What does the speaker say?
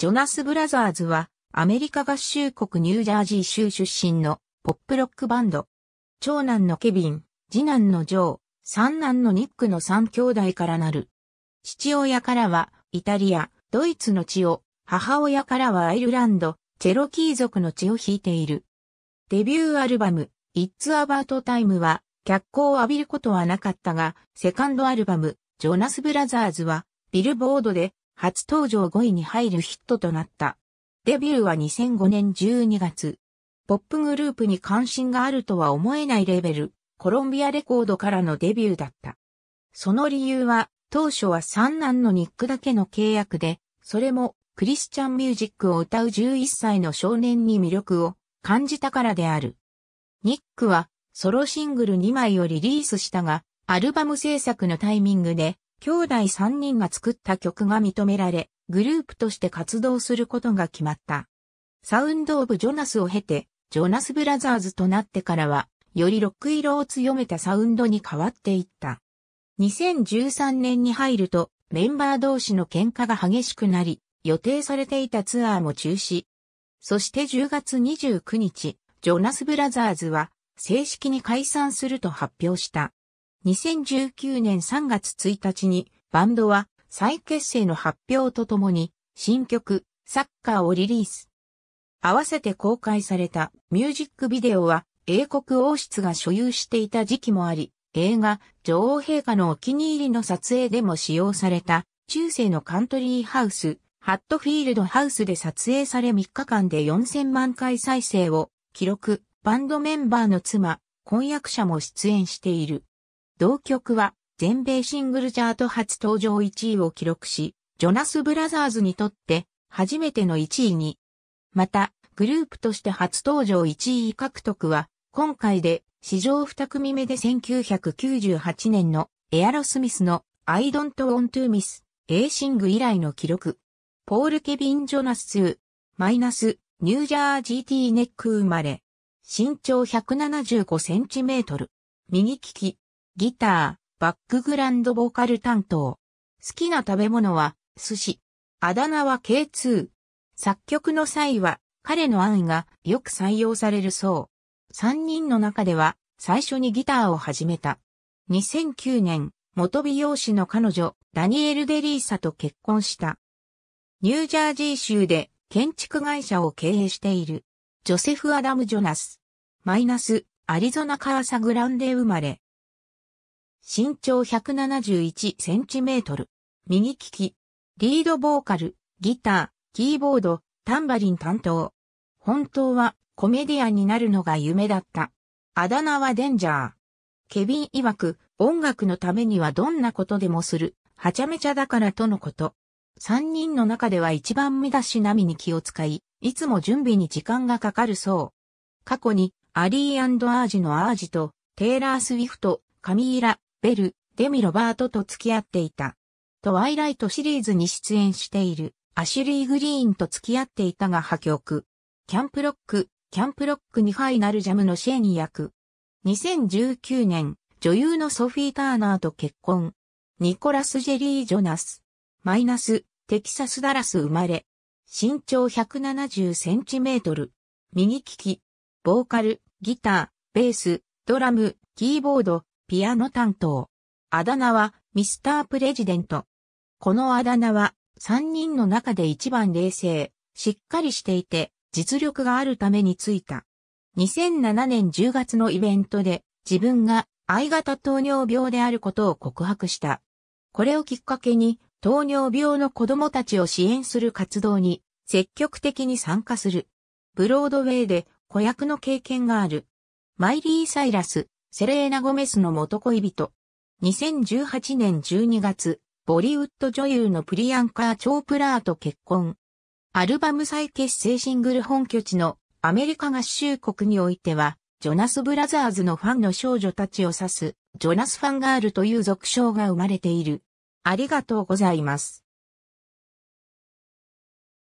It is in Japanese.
ジョナス・ブラザーズは、アメリカ合衆国ニュージャージー州出身のポップロックバンド。長男のケビン、次男のジョー、三男のニックの三兄弟からなる。父親からはイタリア、ドイツの血を、母親からはアイルランド、チェロキー族の血を引いている。デビューアルバム、It's About Time は、脚光を浴びることはなかったが、セカンドアルバム、ジョナス・ブラザーズは、ビルボードで初登場5位に入るヒットとなった。デビューは2005年12月。ポップグループに関心があるとは思えないレベル、コロンビアレコードからのデビューだった。その理由は、当初は三男のニックだけの契約で、それもクリスチャンミュージックを歌う11歳の少年に魅力を感じたからである。ニックはソロシングル2枚をリリースしたが、アルバム制作のタイミングで兄弟3人が作った曲が認められ、グループとして活動することが決まった。サウンド・オブ・ジョナスを経て、ジョナス・ブラザーズとなってからは、よりロック色を強めたサウンドに変わっていった。2013年に入ると、メンバー同士の喧嘩が激しくなり、予定されていたツアーも中止。そして10月29日、ジョナス・ブラザーズは正式に解散すると発表した。2019年3月1日にバンドは再結成の発表とともに新曲サッカーをリリース。合わせて公開されたミュージックビデオは英国王室が所有していた時期もあり、映画女王陛下のお気に入りの撮影でも使用された中世のカントリーハウス、ハットフィールドハウスで撮影され3日間で4000万回再生を記録、バンドメンバーの妻、婚約者も出演している。同曲は全米シングルチャート初登場1位を記録し、ジョナス・ブラザーズにとって初めての1位に。また、グループとして初登場1位獲得は、今回で史上2組目で1998年のエアロスミスの I don't want to miss A シング以来の記録。ポール・ケビン・ジョナス、マイナス、ニュージャージーティーネック生まれ。身長175センチメートル。右利き。ギター、バックグラウンドボーカル担当。好きな食べ物は、寿司。あだ名は K2。作曲の際は、彼の案がよく採用されるそう。3人の中では、最初にギターを始めた。2009年、元美容師の彼女、ダニエル・デリーサと結婚した。ニュージャージー州で建築会社を経営している。ジョセフ・アダム・ジョナス。マイナス、アリゾナ・カーサ・グランデ生まれ。身長171センチメートル。右利き。リードボーカル、ギター、キーボード、タンバリン担当。本当はコメディアンになるのが夢だった。あだ名はデンジャー。ケビン曰く、音楽のためにはどんなことでもする、はちゃめちゃだからとのこと。三人の中では一番目出しなみに気を使い、いつも準備に時間がかかるそう。過去に、アリーアージのアージと、テイラー・スウィフト、カミーラ、ベル、デミ・ロバートと付き合っていた。トワイライトシリーズに出演しているアシュリー・グリーンと付き合っていたが破局。キャンプロック、キャンプロックにファイナルジャムのシェーン役。2019年、女優のソフィー・ターナーと結婚。ニコラス・ジェリー・ジョナス。マイナス、テキサス・ダラス生まれ。身長170センチメートル。右利き。ボーカル、ギター、ベース、ドラム、キーボード、ピアノ担当。あだ名は、ミスタープレジデント。このあだ名は、三人の中で一番冷静、しっかりしていて、実力があるためについた。2007年10月のイベントで、自分が I 型糖尿病であることを告白した。これをきっかけに、糖尿病の子供たちを支援する活動に積極的に参加する。ブロードウェイで子役の経験がある。マイリー・サイラス、セレーナ・ゴメスの元恋人。2018年12月、ボリウッド女優のプリアンカー・チョープラーと結婚。アルバム再結成シングル本拠地のアメリカ合衆国においては、ジョナス・ブラザーズのファンの少女たちを指す、ジョナス・ファンガールという俗称が生まれている。ありがとうございます。